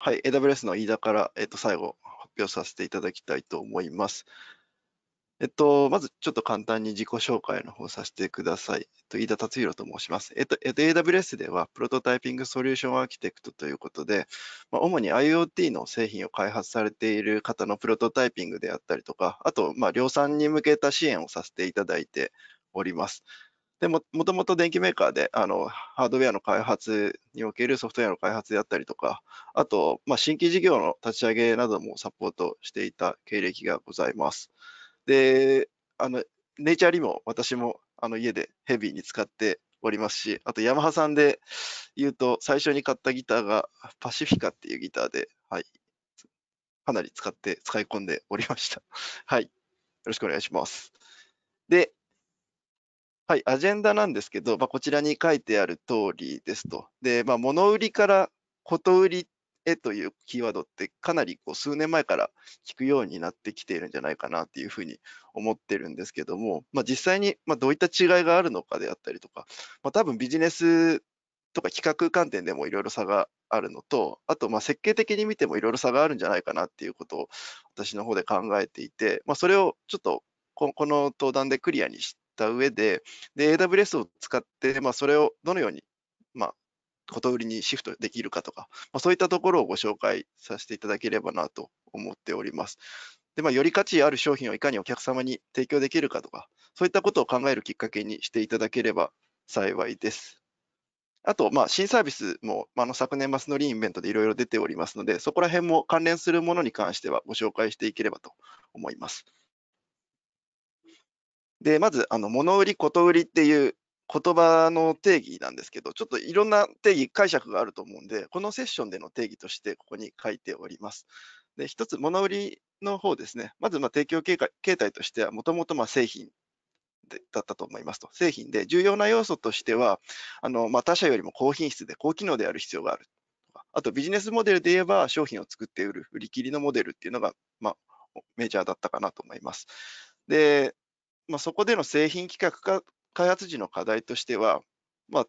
はい、AWS の飯田から、えっと、最後発表させていただきたいと思います。えっと、まずちょっと簡単に自己紹介の方させてください。えっと、飯田達弘と申します。えっと、えっと、AWS ではプロトタイピングソリューションアーキテクトということで、まあ、主に IoT の製品を開発されている方のプロトタイピングであったりとか、あと、まあ、量産に向けた支援をさせていただいております。でも、もともと電機メーカーで、あの、ハードウェアの開発におけるソフトウェアの開発であったりとか、あと、まあ、新規事業の立ち上げなどもサポートしていた経歴がございます。で、あの、ネイチャーリも私も、あの、家でヘビーに使っておりますし、あと、ヤマハさんで言うと、最初に買ったギターがパシフィカっていうギターで、はい、かなり使って、使い込んでおりました。はい。よろしくお願いします。で、はい、アジェンダなんですけど、まあ、こちらに書いてある通りですと。で、まあ、物売りからこと売りへというキーワードって、かなりこう数年前から聞くようになってきているんじゃないかなっていうふうに思ってるんですけども、まあ、実際にまどういった違いがあるのかであったりとか、ま多分ビジネスとか企画観点でもいろいろ差があるのと、あとま設計的に見てもいろいろ差があるんじゃないかなっていうことを私の方で考えていて、まそれをちょっとこの登壇でクリアにして、った上で、で、AWS を使って、まあ、それをどのように、まあ、こと売りにシフトできるかとか、まあ、そういったところをご紹介させていただければなと思っております。で、まあ、より価値ある商品をいかにお客様に提供できるかとか、そういったことを考えるきっかけにしていただければ幸いです。あと、まあ、新サービスも、まあ、の昨年末のリーンイベントでいろいろ出ておりますので、そこら辺も関連するものに関してはご紹介していければと思います。で、まず、あの、物売り、こと売りっていう言葉の定義なんですけど、ちょっといろんな定義、解釈があると思うんで、このセッションでの定義としてここに書いております。で、一つ、物売りの方ですね。まず、ま提供形態としては、もともとま製品だったと思いますと。製品で、重要な要素としては、あのま他社よりも高品質で高機能である必要がある。あとビジネスモデルで言えば商品を作って売る売り切りのモデルっていうのが、まあ、メジャーだったかなと思います。で、まあ、そこでの製品企画か開発時の課題としては、まあ、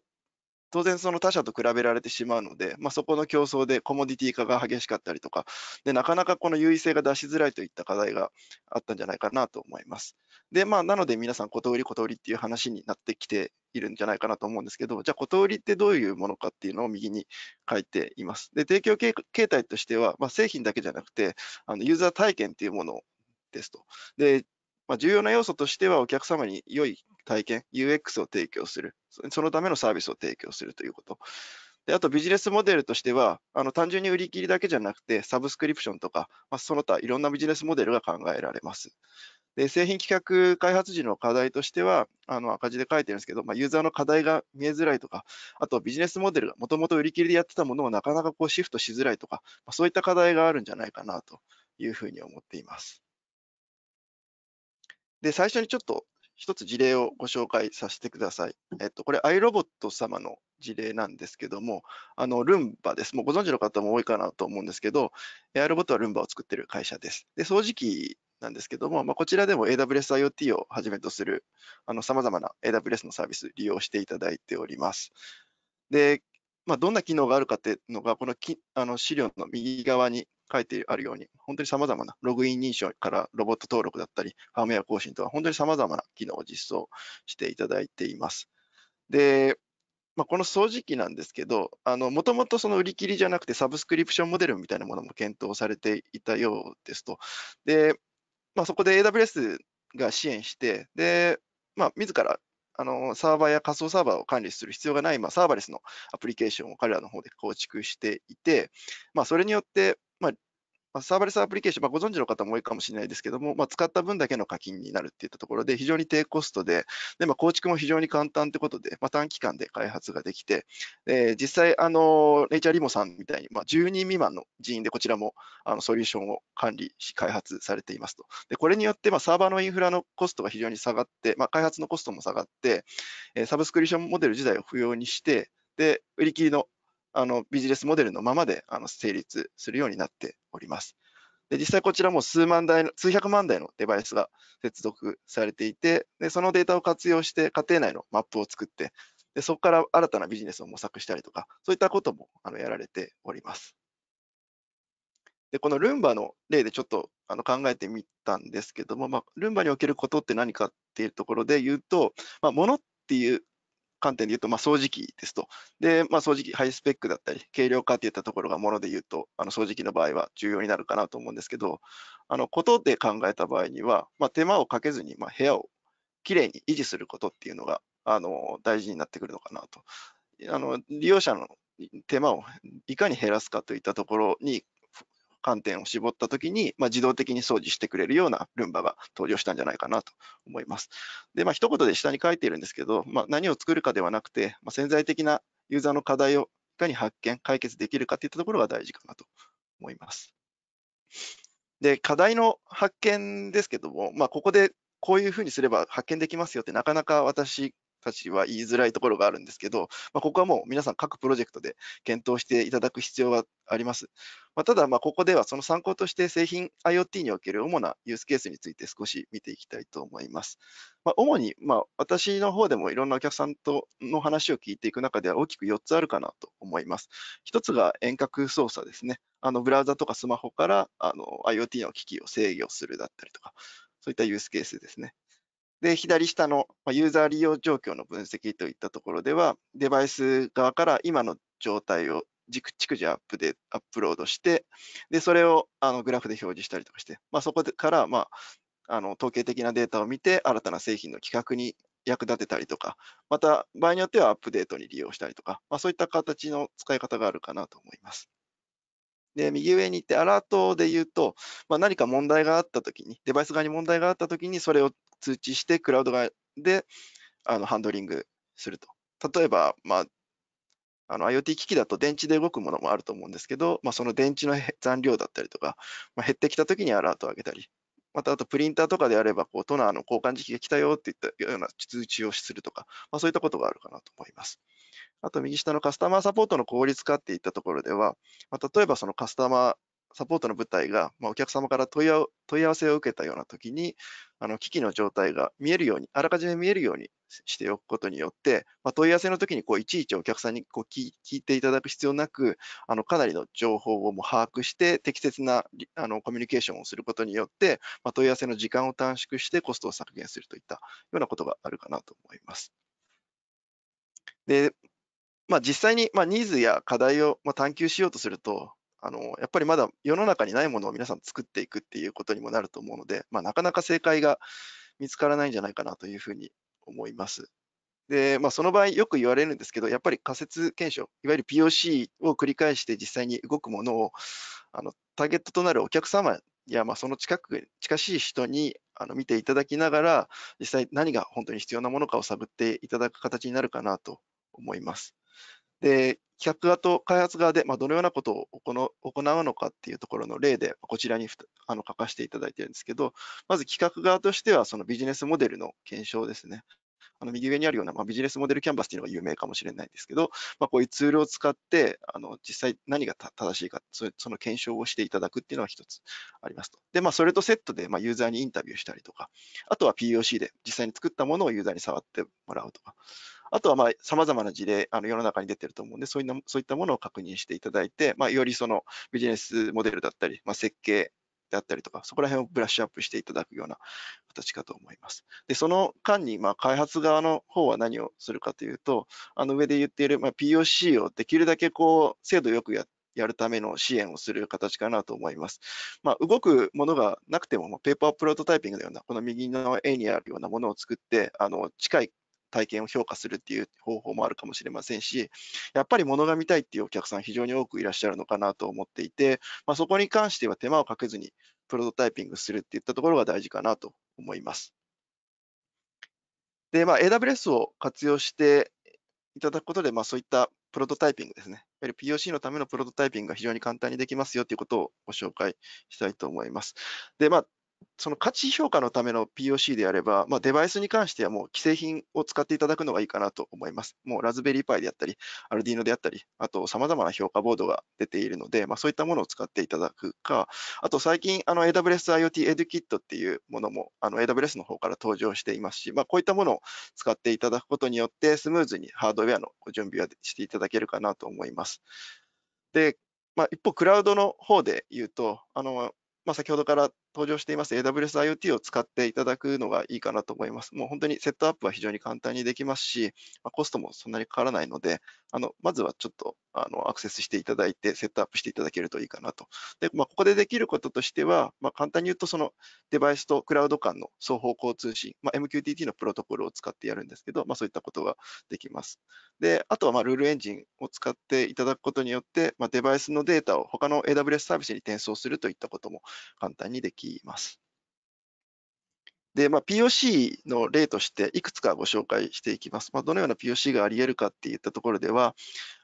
当然その他社と比べられてしまうので、まあ、そこの競争でコモディティ化が激しかったりとかで、なかなかこの優位性が出しづらいといった課題があったんじゃないかなと思います。で、まあ、なので皆さん、こと売り、こと売りっていう話になってきているんじゃないかなと思うんですけど、じゃあ、こと売りってどういうものかっていうのを右に書いています。で、提供形態としては、まあ、製品だけじゃなくて、あのユーザー体験っていうものですと。で、まあ、重要な要素としてはお客様に良い体験、UX を提供する、そのためのサービスを提供するということ。であとビジネスモデルとしては、あの単純に売り切りだけじゃなくて、サブスクリプションとか、まあ、その他いろんなビジネスモデルが考えられます。で製品企画開発時の課題としては、あの赤字で書いてるんですけど、まあ、ユーザーの課題が見えづらいとか、あとビジネスモデルがもともと売り切りでやってたものをなかなかこうシフトしづらいとか、まあ、そういった課題があるんじゃないかなというふうに思っています。で、最初にちょっと一つ事例をご紹介させてください。えっと、これ、iRobot 様の事例なんですけども、あの、ルンバです。もうご存知の方も多いかなと思うんですけど、iRobot はルンバを作ってる会社です。で、掃除機なんですけども、まあ、こちらでも AWS IoT をはじめとする、あの、様々な AWS のサービス利用していただいております。で、まあ、どんな機能があるかっていうのが、このきあの資料の右側に書いてあるように、本当に様々なログイン認証からロボット登録だったり、ファームウェア更新とは本当に様々な機能を実装していただいています。で、まあ、この掃除機なんですけど、もともとその売り切りじゃなくてサブスクリプションモデルみたいなものも検討されていたようですと。で、まあ、そこで AWS が支援して、で、まあ、自らあのサーバーや仮想サーバーを管理する必要がない、まあ、サーバレスのアプリケーションを彼らの方で構築していて、まあ、それによって、まあ、サーバレスアプリケーション、まあ、ご存知の方も多いかもしれないですけども、まあ、使った分だけの課金になるっていったところで、非常に低コストで、でまあ、構築も非常に簡単ってことで、まあ、短期間で開発ができて、えー、実際、あの、ネイチャーリモさんみたいに、まあ、10人未満の人員でこちらもあのソリューションを管理し、開発されていますと。でこれによって、まサーバーのインフラのコストが非常に下がって、まあ、開発のコストも下がって、えサブスクリプションモデル自体を不要にして、で、売り切りのあのビジネスモデルのままであの成立するようになっております。で実際こちらも数万台数百万台のデバイスが接続されていて、でそのデータを活用して家庭内のマップを作って、でそこから新たなビジネスを模索したりとか、そういったこともあのやられております。で、このルンバの例でちょっとあの考えてみたんですけども、まあ、ルンバにおけることって何かっていうところで言うと、まあ、物っていう観点で言うと、まあ、掃除機ですと。で、まあ、掃除機、ハイスペックだったり、軽量化といったところがもので言うと、あの掃除機の場合は重要になるかなと思うんですけど、あの、ことで考えた場合には、まあ、手間をかけずに、まあ、部屋をきれいに維持することっていうのが、あの、大事になってくるのかなと。あの、利用者の手間をいかに減らすかといったところに観点を絞ったときに、まあ、自動的に掃除してくれるようなルンバが登場したんじゃないかなと思います。で、まあ、一言で下に書いているんですけど、まあ、何を作るかではなくて、まあ、潜在的なユーザーの課題をいかに発見、解決できるかといったところが大事かなと思います。で、課題の発見ですけども、まあ、ここでこういうふうにすれば発見できますよってなかなか私たちは言いづらいところがあるんですけど、まあ、ここはもう皆さん各プロジェクトで検討していただく必要があります。まあ、ただ、ここではその参考として製品 IoT における主なユースケースについて少し見ていきたいと思います。まあ、主にま私の方でもいろんなお客さんとの話を聞いていく中では大きく4つあるかなと思います。1つが遠隔操作ですね。あのブラウザとかスマホからあの IoT の機器を制御するだったりとか、そういったユースケースですね。で、左下のユーザー利用状況の分析といったところでは、デバイス側から今の状態を逐次アップでアップロードして、で、それをあのグラフで表示したりとかして、まあ、そこから、まあ、あの統計的なデータを見て、新たな製品の企画に役立てたりとか、また場合によってはアップデートに利用したりとか、まあ、そういった形の使い方があるかなと思います。で、右上に行ってアラートで言うと、まあ、何か問題があったときに、デバイス側に問題があったときに、それを通知して、クラウド側であのハンドリングすると。例えば、まあ、の IoT 機器だと電池で動くものもあると思うんですけど、まあ、その電池の残量だったりとか、まあ、減ってきたときにアラートを上げたり、またあとプリンターとかであればこう、トナーの交換時期が来たよっていったような通知をするとか、まあ、そういったことがあるかなと思います。あと右下のカスタマーサポートの効率化っていったところでは、まあ、例えばそのカスタマー、サポートの部隊が、まあ、お客様から問い合わせを受けたような時に、あの機器の状態が見えるように、あらかじめ見えるようにしておくことによって、まあ、問い合わせの時にこいちいちお客さんにこう聞いていただく必要なく、あのかなりの情報をも把握して、適切なあのコミュニケーションをすることによって、まあ、問い合わせの時間を短縮してコストを削減するといったようなことがあるかなと思います。でまあ、実際に、まニーズや課題を、ま探求しようとすると、あのやっぱりまだ世の中にないものを皆さん作っていくっていうことにもなると思うので、まあ、なかなか正解が見つからないんじゃないかなというふうに思います。で、まあ、その場合よく言われるんですけど、やっぱり仮説検証、いわゆる POC を繰り返して実際に動くものを、あのターゲットとなるお客様や、まあ、その近く、近しい人にあの見ていただきながら、実際何が本当に必要なものかを探っていただく形になるかなと思います。で、企画側と開発側で、まあ、どのようなことを行うのかっていうところの例で、こちらにあの書かせていただいてるんですけど、まず企画側としては、そのビジネスモデルの検証ですね。あの右上にあるような、まあ、ビジネスモデルキャンバスっていうのが有名かもしれないんですけど、まあ、こういうツールを使って、あの実際何が正しいかそ、その検証をしていただくっていうのが一つありますと。で、まあ、それとセットで、まあ、ユーザーにインタビューしたりとか、あとは POC で実際に作ったものをユーザーに触ってもらうとか、あとはま様々な事例、あの世の中に出てると思うんで、そういったものを確認していただいて、まあ、よりそのビジネスモデルだったり、まあ、設計であったりとか、そこら辺をブラッシュアップしていただくような形かと思います。で、その間に、まあ、開発側の方は何をするかというと、あの上で言っている、まあ、POC をできるだけこう、精度よくややるための支援をする形かなと思います。まあ、動くものがなくても、ペーパープロトタイピングのような、この右の絵にあるようなものを作って、あの近い体験を評価するっていう方法もあるかもしれませんし、やっぱり物が見たいっていうお客さん非常に多くいらっしゃるのかなと思っていて、まあ、そこに関しては手間をかけずにプロトタイピングするっていったところが大事かなと思います。で、まあ、AWS を活用していただくことで、まあ、そういったプロトタイピングですね。やはり POC のためのプロトタイピングが非常に簡単にできますよということをご紹介したいと思います。で、まあ、その価値評価のための POC であれば、まあ、デバイスに関してはもう既製品を使っていただくのがいいかなと思います。もうラズベリーパイであったり、アルディーノであったり、あと様々な評価ボードが出ているので、まあ、そういったものを使っていただくか、あと最近の AWS IoT EduKit っていうものもあの AWS の方から登場していますし、まあ、こういったものを使っていただくことによってスムーズにハードウェアの準備はしていただけるかなと思います。で、まあ、一方、クラウドの方で言うと、あのまあ、先ほどから登場しています AWS IoT を使っていただくのがいいかなと思います。もう本当にセットアップは非常に簡単にできますし、コストもそんなにかからないので、あのまずはちょっとあの、アクセスしていただいて、セットアップしていただけるといいかなと。で、まあ、ここでできることとしては、まあ、簡単に言うと、そのデバイスとクラウド間の双方向通信、まあ、MQTT のプロトコルを使ってやるんですけど、まあ、そういったことができます。で、あとは、まルールエンジンを使っていただくことによって、まあ、デバイスのデータを他の AWS サービスに転送するといったことも簡単にできます。で、まあ、POC の例としていくつかご紹介していきます。まあ、どのような POC があり得るかっていったところでは、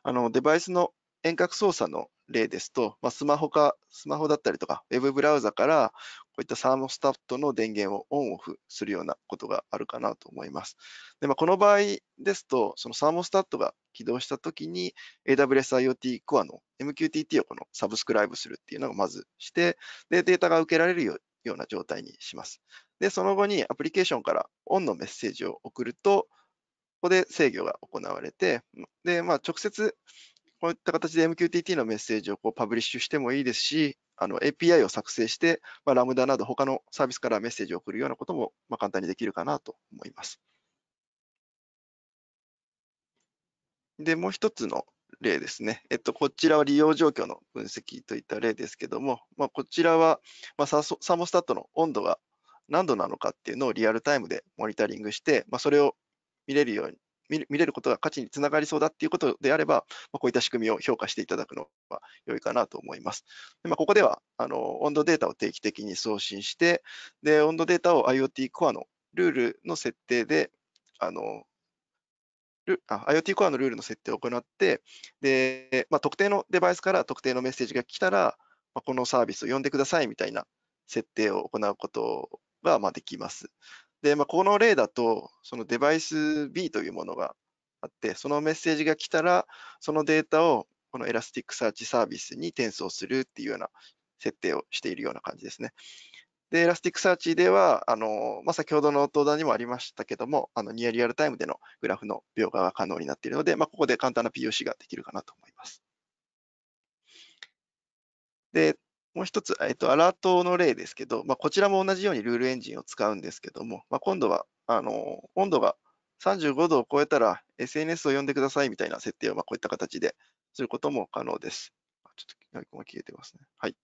あのデバイスの遠隔操作の例ですと、まあ、スマホか、スマホだったりとか、ウェブブラウザからこういったサーモスタットの電源をオンオフするようなことがあるかなと思います。でまあ、この場合ですと、そのサーモスタットが起動したときに AWS IoT Core の MQTT をこのサブスクライブするっていうのをまずして、でデータが受けられるような状態にします。で、その後にアプリケーションからオンのメッセージを送ると、ここで制御が行われて、で、まあ、直接、こういった形で MQTT のメッセージをこうパブリッシュしてもいいですし、あの API を作成して、まあ、ラムダなど他のサービスからメッセージを送るようなことも、まあ、簡単にできるかなと思います。で、もう一つの例ですね。えっと、こちらは利用状況の分析といった例ですけども、まあ、こちらは、まあ、サーモスタットの温度が何度なのかっていうのをリアルタイムでモニタリングして、まあ、それを見れるように見れることが価値につながりそうだっていうことであれば、まあ、こういった仕組みを評価していただくのが良いかなと思います。でまあ、ここではあの温度データを定期的に送信してで、温度データを IoT コアのルールの設定で、あの IoT コアのルールの設定を行って、でまあ、特定のデバイスから特定のメッセージが来たら、まあ、このサービスを呼んでくださいみたいな設定を行うことはまできます。で、まあ、この例だと、そのデバイス B というものがあって、そのメッセージが来たら、そのデータをこのエラスティックサーチサービスに転送するっていうような設定をしているような感じですね。で、エラスティックサーチでは、あの、まあ、先ほどの登壇にもありましたけども、あの、ニアリアルタイムでのグラフの描画が可能になっているので、まあ、ここで簡単な POC ができるかなと思います。で、もう一つ、えっと、アラートの例ですけど、まあ、こちらも同じようにルールエンジンを使うんですけども、まあ、今度はあの温度が35度を超えたら SNS を呼んでくださいみたいな設定をまあこういった形ですることも可能です。ちょっとアイが消えてますね。はい。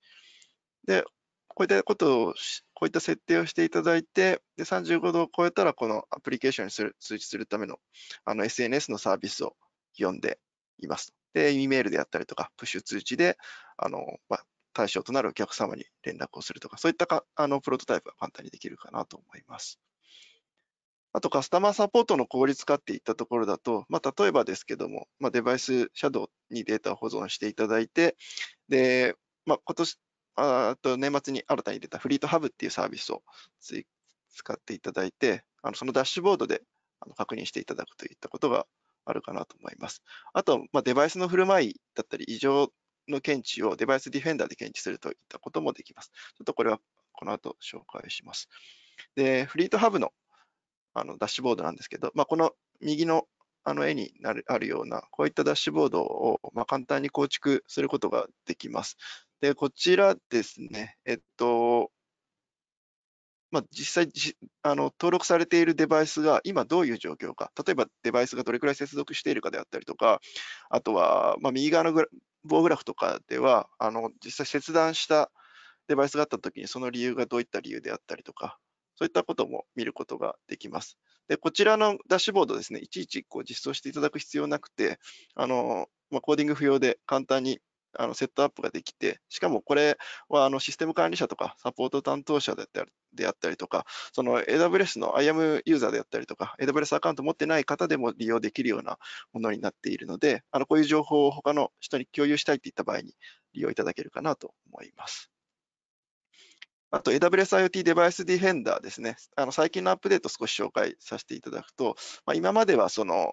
で、こういったことを、こういった設定をしていただいて、で35度を超えたら、このアプリケーションにする通知するためのあの SNS のサービスを呼んでいます。で、E メールであったりとか、プッシュ通知で、あのまあ、対象となるお客様に連絡をするとか、そういったかあのプロトタイプが簡単にできるかなと思います。あと、カスタマーサポートの効率化っていったところだと、まあ、例えばですけども、まあ、デバイスシャドウにデータを保存していただいて、で、まあ、今年、あと年末に新たに出たフリートハブっていうサービスを使っていただいて、あのそのダッシュボードで確認していただくといったことがあるかなと思います。あと、まあ、デバイスの振る舞いだったり、異常の検知をデバイスディフェンダーで検知するといったこともできます。ちょっとこれはこの後紹介します。で、フリートハブのあのダッシュボードなんですけど、まあ、この右のあの絵になるあるような、こういったダッシュボードをまあ簡単に構築することができます。で、こちらですね、えっと、まあ、実際あの、登録されているデバイスが今どういう状況か、例えばデバイスがどれくらい接続しているかであったりとか、あとは、まあ、右側のグ棒グラフとかでは、あの、実際切断したデバイスがあったときに、その理由がどういった理由であったりとか、そういったことも見ることができます。で、こちらのダッシュボードですね、いちいちこう実装していただく必要なくて、あの、コーディング不要で簡単にあのセットアップができて、しかもこれはあのシステム管理者とかサポート担当者であったりとか、その AWS の IAM ユーザーであったりとか、AWS アカウント持ってない方でも利用できるようなものになっているので、あのこういう情報を他の人に共有したいといった場合に利用いただけるかなと思います。あと AWS IoT デバイスディフェンダーですね。あの最近のアップデート少し紹介させていただくと、まあ、今まではその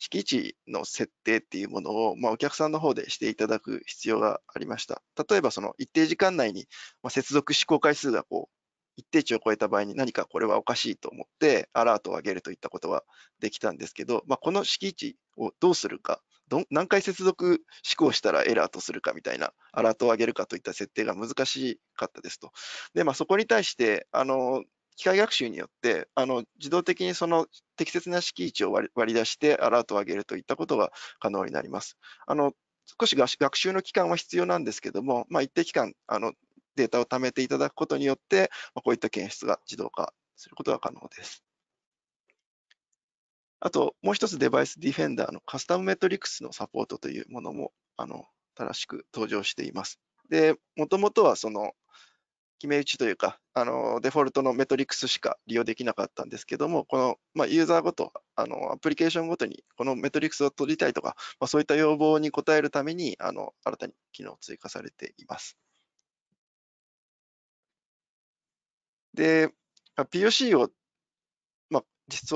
敷地の設定っていうものを、まあ、お客さんの方でしていただく必要がありました。例えば、その一定時間内に、まあ、接続試行回数がこう、一定値を超えた場合に何かこれはおかしいと思ってアラートを上げるといったことができたんですけど、まあ、この敷地をどうするかど、何回接続試行したらエラーとするかみたいなアラートを上げるかといった設定が難しかったですと。で、まあ、そこに対して、あの、機械学習によって、あの、自動的にその適切な敷地を割り出してアラートを上げるといったことが可能になります。あの、少し学習の期間は必要なんですけども、まあ、一定期間、あの、データを貯めていただくことによって、まあ、こういった検出が自動化することが可能です。あと、もう一つデバイスディフェンダーのカスタムメトリクスのサポートというものも、あの、正しく登場しています。で、もともとはその決め打ちというか、あのデフォルトのメトリックスしか利用できなかったんですけども、この、まあ、ユーザーごと、あのアプリケーションごとにこのメトリックスを取りたいとか、まあ、そういった要望に応えるためにあの新たに機能追加されています。で、POC を、まあ、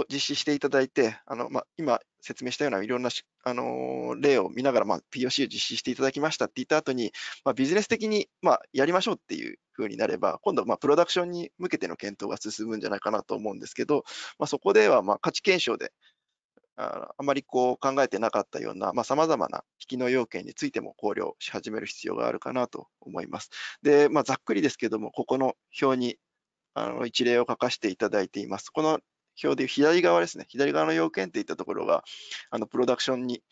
実施していただいて、あのまあ、今説明したようないろんな、あの例を見ながら、まあ、POC を実施していただきましたって言った後に、まあ、ビジネス的に、まあ、やりましょうっていう風になれば、今度、まあ、プロダクションに向けての検討が進むんじゃないかなと思うんですけど、まあ、そこでは、まあ、価値検証で、ああまりこう考えてなかったような、さまざ、あ、まな引きの要件についても考慮し始める必要があるかなと思います。で、まあ、ざっくりですけども、ここの表にあの一例を書かせていただいています。この表で左側ですね、左側の要件っていったところが、あのプロダクションに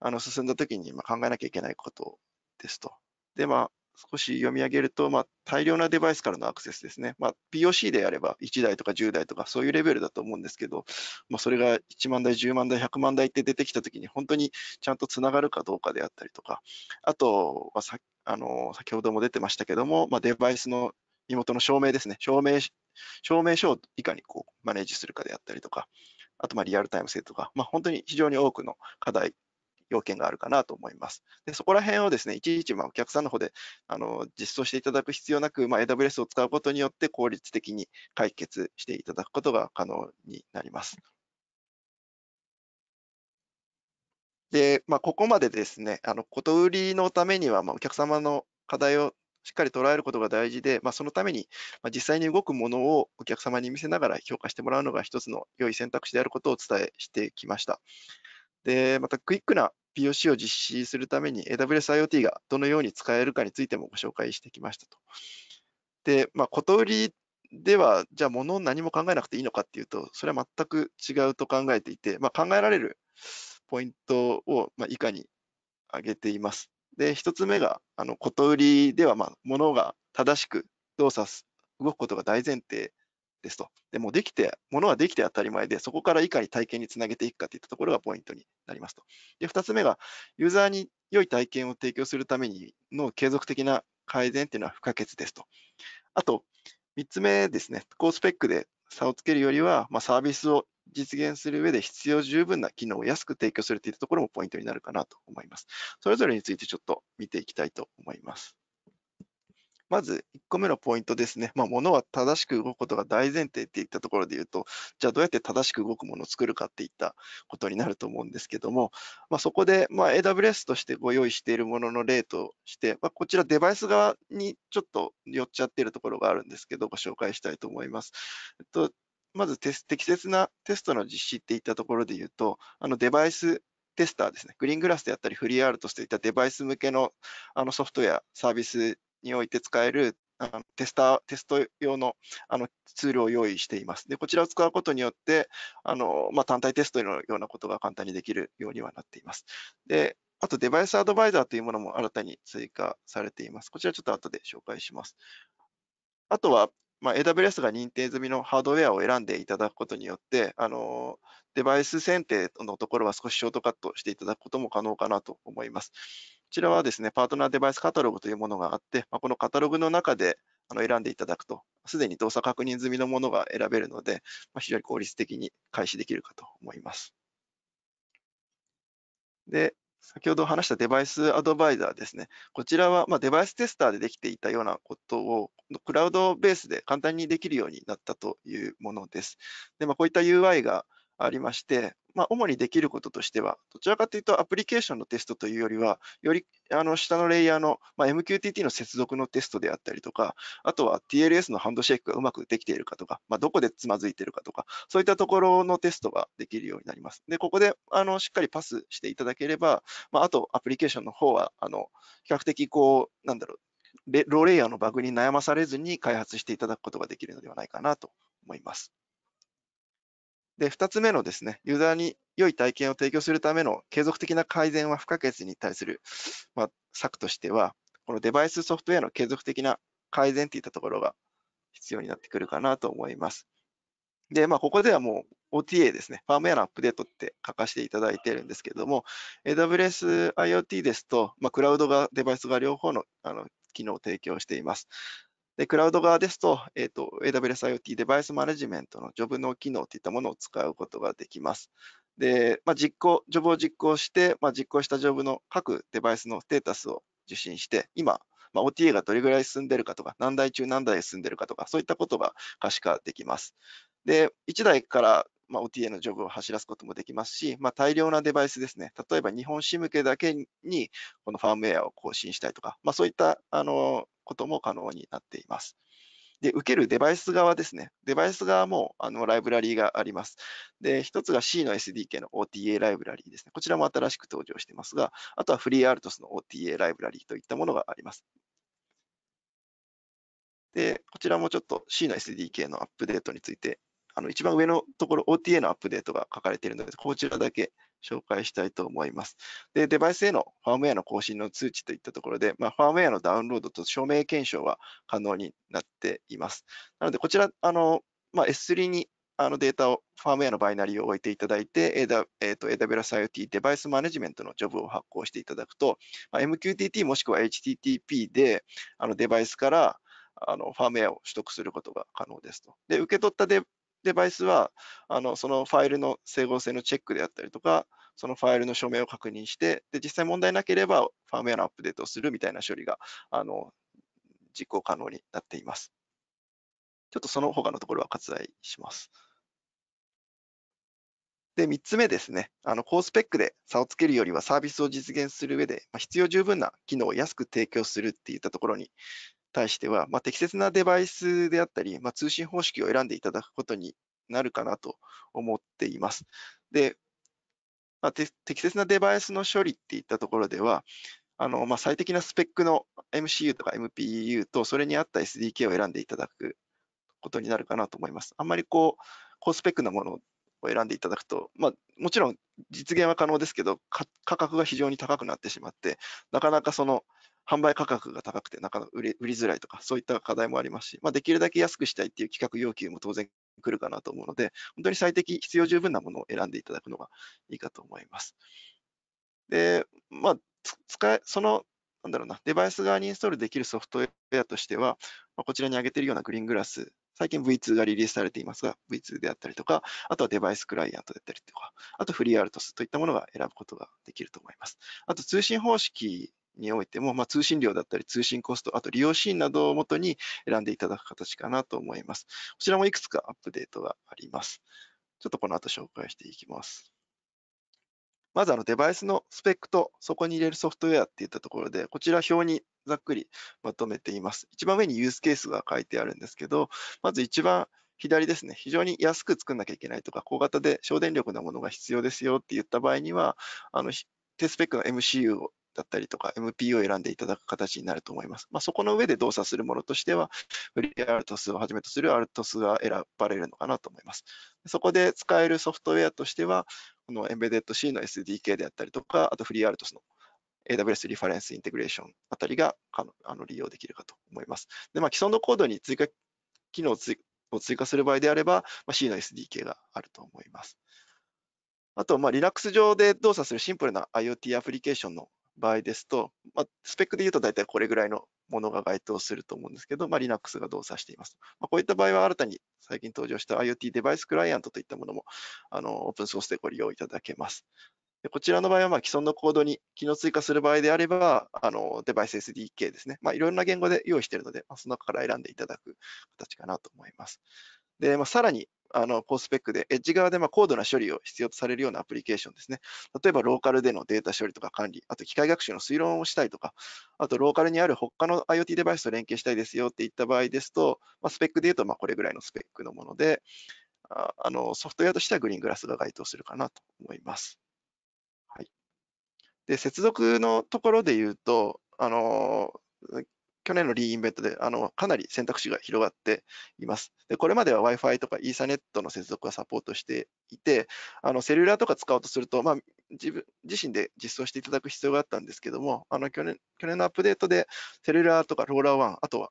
あの進んだときにま考えなきゃいけないことですと。で、まあ、少し読み上げると、まあ、大量なデバイスからのアクセスですね。まあ、POC であれば1台とか10台とかそういうレベルだと思うんですけど、まあ、それが1万台、10万台、100万台って出てきたときに、本当にちゃんとつながるかどうかであったりとか、あとはさあの先ほども出てましたけども、まあ、デバイスの身元の証明ですね。証明証明書をいかにこうマネージするかであったりとか、あとまリアルタイム性とか、まあ、本当に非常に多くの課題、要件があるかなと思います。でそこら辺をですね、いちいちまお客さんの方であの実装していただく必要なく、まあ、AWS を使うことによって効率的に解決していただくことが可能になります。で、まあ、ここまでですね、あの、こと売りのためには、まあ、お客様の課題をしっかり捉えることが大事で、まあ、そのために、ま実際に動くものをお客様に見せながら評価してもらうのが一つの良い選択肢であることをお伝えしてきました。で、またクイックな POC を実施するために AWS IoT がどのように使えるかについてもご紹介してきましたと。で、まあ、こと売りでは、じゃあ物を何も考えなくていいのかっていうと、それは全く違うと考えていて、まあ、考えられるポイントをま以下に挙げています。で、一つ目が、あの、こと売りでは、まあ、ものが正しく動作す、動くことが大前提ですと。でもできて、ものはできて当たり前で、そこからいかに体験につなげていくかといったところがポイントになりますと。で、2つ目が、ユーザーに良い体験を提供するためにの継続的な改善というのは不可欠ですと。あと、3つ目ですね、高スペックで差をつけるよりは、まあ、サービスを実現する上で必要十分な機能を安く提供するといったところもポイントになるかなと思います。それぞれについてちょっと見ていきたいと思います。まず1個目のポイントですね。まあ、物は正しく動くことが大前提っていったところで言うと、じゃあどうやって正しく動くものを作るかっていったことになると思うんですけども、まあ、そこで、ま AWS としてご用意しているものの例として、まあ、こちらデバイス側にちょっと寄っちゃってるところがあるんですけど、ご紹介したいと思います。えっとまず適切なテストの実施っていったところで言うと、あのデバイステスターですね、グリーングラスであったり、フリーアルトといったデバイス向けのあのソフトウェア、サービスにおいて使えるあのテスター、テスト用のあのツールを用意しています。で、こちらを使うことによって、あのまあ、単体テストのようなことが簡単にできるようにはなっています。で、あとデバイスアドバイザーというものも新たに追加されています。こちらちょっと後で紹介します。あとはまあ、AWS が認定済みのハードウェアを選んでいただくことによって、あのデバイス選定のところは少しショートカットしていただくことも可能かなと思います。こちらはですね、パートナーデバイスカタログというものがあって、まあ、このカタログの中であの選んでいただくと、すでに動作確認済みのものが選べるので、まあ、非常に効率的に開始できるかと思います。で、先ほど話したデバイスアドバイザーですね。こちらは、まデバイステスターでできていたようなことを、クラウドベースで簡単にできるようになったというものです。でまあ、こういった UI がありまして、まあ、主にできることとしては、どちらかというとアプリケーションのテストというよりは、よりあの下のレイヤーの、まあ、MQTT の接続のテストであったりとか、あとは TLS のハンドシェイクがうまくできているかとか、まあ、どこでつまずいているかとか、そういったところのテストができるようになります。で、ここであのしっかりパスしていただければ、まあ、あとアプリケーションの方は、あの比較的こう、なんだろう、ローレイヤーのバグに悩まされずに開発していただくことができるのではないかなと思います。で、2つ目のですね、ユーザーに良い体験を提供するための継続的な改善は不可欠に対する、まあ、策としては、このデバイスソフトウェアの継続的な改善といったところが必要になってくるかなと思います。で、まあ、ここではもう OTA ですね、ファームウェアのアップデートって書かせていただいているんですけれども、AWS IoT ですと、まあ、クラウドが、デバイスが両方のあの機能を提供しています。で、クラウド側ですと、えっ、ー、と、AWS IoT デバイスマネジメントのジョブの機能といったものを使うことができます。で、まあ、実行、ジョブを実行して、まあ、実行したジョブの各デバイスのステータスを受信して、今、まあ、OTA がどれぐらい進んでるかとか、何台中何台進んでるかとか、そういったことが可視化できます。で、1台からまあ、OTA のジョブを走らすこともできますし、まあ、大量なデバイスですね。例えば日本支向けだけにこのファームウェアを更新したいとか、まあ、そういったあのことも可能になっています。で、受けるデバイス側ですね。デバイス側もあのライブラリーがあります。で、一つが C の SDK の OTA ライブラリーですね。こちらも新しく登場してますが、あとは f r e e ア t o s の OTA ライブラリーといったものがあります。で、こちらもちょっと C の SDK のアップデートについてあの一番上のところ OTA のアップデートが書かれているので、こちらだけ紹介したいと思います。で、デバイスへのファームウェアの更新の通知といったところで、まあ、ファームウェアのダウンロードと証明検証は可能になっています。なので、こちら、あのまあ、S3 にあのデータを、ファームウェアのバイナリーを置いていただいて、AW えー、と AWS IoT デバイスマネジメントのジョブを発行していただくと、まあ、MQTT もしくは HTTP であのデバイスからあのファームウェアを取得することが可能ですと。で、受け取ったデデバイスは、あのそのファイルの整合性のチェックであったりとか、そのファイルの署名を確認して、で実際問題なければファームウェアのアップデートをするみたいな処理があの実行可能になっています。ちょっとその他のところは割愛します。で、3つ目ですね。あの、高スペックで差をつけるよりはサービスを実現する上で、まあ、必要十分な機能を安く提供するっていったところに対しては、まあ、適切なデバイスであったり、まあ、通信方式を選んでいただくことになるかなと思っています。で、まあ、適切なデバイスの処理っていったところでは、あのまあ、最適なスペックの MCU とか MPU と、それに合った SDK を選んでいただくことになるかなと思います。あんまりこう、高スペックなものを選んでいただくと、まあ、もちろん実現は可能ですけど、価格が非常に高くなってしまって、なかなかその販売価格が高くてなかなか売り売りづらいとか、そういった課題もありますし、まあ、できるだけ安くしたいっていう企画要求も当然来るかなと思うので、本当に最適、必要十分なものを選んでいただくのがいいかと思います。で、まあ、使え、その、なんだろうな、デバイス側にインストールできるソフトウェアとしては、まあ、こちらに挙げているようなグリーングラス最近 V2 がリリースされていますが、V2 であったりとか、あとはデバイスクライアントであったりとか、あとフリーアルトスといったものが選ぶことができると思います。あと通信方式においても、まあ、通信量だったり通信コスト、あと利用シーンなどをもとに選んでいただく形かなと思います。こちらもいくつかアップデートがあります。ちょっとこの後紹介していきます。まずあのデバイスのスペックとそこに入れるソフトウェアっていったところで、こちら表にざっくりまとめています。一番上にユースケースが書いてあるんですけど、まず一番左ですね、非常に安く作んなきゃいけないとか、小型で省電力なものが必要ですよって言った場合には、あの低スペックの MCU をだったりとか m p を選んでいただく形になると思います。まあ、そこの上で動作するものとしては、フリーアルトスをはじめとするアルトスが選ばれるのかなと思います。そこで使えるソフトウェアとしては、この Embedded C の SDK であったりとか、あとフリーアルトスの AWS リファレンスインテグレーションあたりがあの利用できるかと思います。でまあ、既存のコードに追加機能を追加する場合であれば、まあ、C の SDK があると思います。あと、まあ、Linux 上で動作するシンプルな IoT アプリケーションの場合ですと、まあ、スペックで言うと大体これぐらいのものが該当すると思うんですけど、まあ、Linux が動作しています。まあ、こういった場合は新たに最近登場した IoT デバイスクライアントといったものもあのオープンソースでご利用いただけます。でこちらの場合はま既存のコードに機能追加する場合であれば、あのデバイス SDK ですね。まあ、いろんな言語で用意しているので、まあ、その中から選んでいただく形かなと思います。で、まあ、さらにあの高スペックで、エッジ側でま高度な処理を必要とされるようなアプリケーションですね。例えば、ローカルでのデータ処理とか管理、あと機械学習の推論をしたいとか、あとローカルにある他の IoT デバイスと連携したいですよっていった場合ですと、まあ、スペックで言うとまこれぐらいのスペックのもので、ああのソフトウェアとしてはグリーングラスが該当するかなと思います。はい、で接続のところで言うと、あの去年のリーインベントであのかなり選択肢が広がっています。でこれまでは Wi-Fi とかイーサネットの接続がサポートしていて、あのセルラーとか使おうとすると、まあ、自分自身で実装していただく必要があったんですけども、あの去年去年のアップデートでセルラーとかローラー1、あとは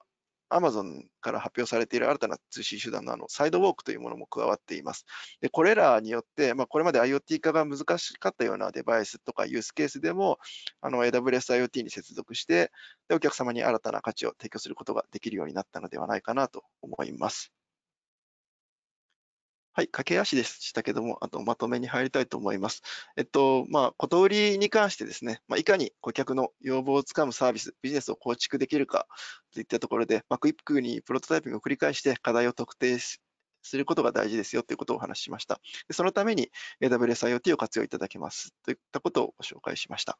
Amazon から発表されている新たな通信手段のあのサイドウォークというものも加わっています。でこれらによって、まあ、これまで IoT 化が難しかったようなデバイスとかユースケースでも、AWS IoT に接続してで、お客様に新たな価値を提供することができるようになったのではないかなと思います。はい、駆け足でしたけども、あとまとめに入りたいと思います。えっと、まあ、こと売りに関してですね、まあ、いかに顧客の要望をつかむサービス、ビジネスを構築できるかといったところで、まあ、クイックにプロトタイピングを繰り返して課題を特定し、することが大事ですよということをお話ししました。でそのために AWS IoT を活用いただけますといったことをご紹介しました。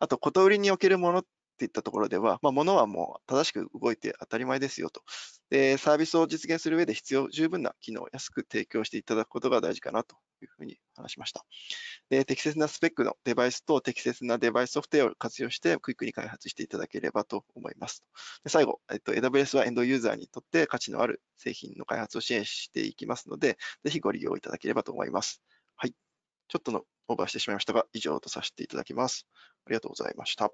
あと、こと売りにおけるものっていったところでは、まあ、物はもう正しく動いて当たり前ですよと。で、サービスを実現する上で必要十分な機能を安く提供していただくことが大事かなというふうに話しました。で、適切なスペックのデバイスと適切なデバイスソフトウェアを活用してクイックに開発していただければと思います。で最後、えっと、AWS はエンドユーザーにとって価値のある製品の開発を支援していきますので、ぜひご利用いただければと思います。はい。ちょっとのオーバーしてしまいましたが、以上とさせていただきます。ありがとうございました。